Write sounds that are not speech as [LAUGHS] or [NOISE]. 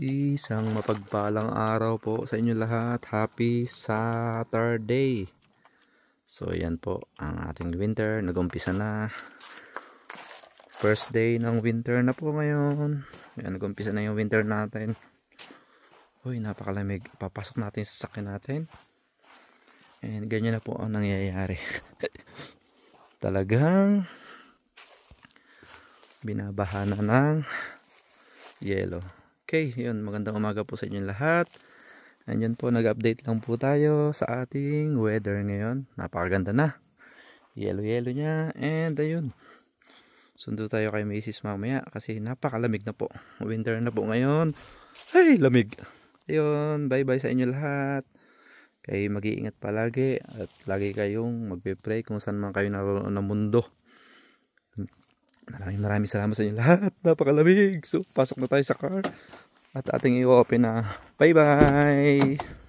Isang mapagpalang araw po sa inyo lahat. Happy Saturday! So yan po ang ating winter. Nagumpisa na. First day ng winter na po ngayon. Yan, nagumpisa na yung winter natin. Uy, napakalamig. Papasok natin sa sakin natin. And ganyan na po ang nangyayari. [LAUGHS] Talagang binabaha na ng yelo. Okay, yun. Magandang umaga po sa inyong lahat. Andyan po, nag-update lang po tayo sa ating weather ngayon. Napakaganda na. Yellow-yellow niya. And ayun. Sundo tayo kay Macy's mamaya kasi napakalamig na po. Winter na po ngayon. Ay, lamig. Ayun, bye-bye sa inyo lahat. Kayo mag-iingat palagi at lagi kayong magpe-pray kung saan man kayo naroon ng mundo. Maraming maraming salamat sa inyo lahat. Napakalamig. So, pasok na tayo sa car. At ating i-open na. Bye-bye!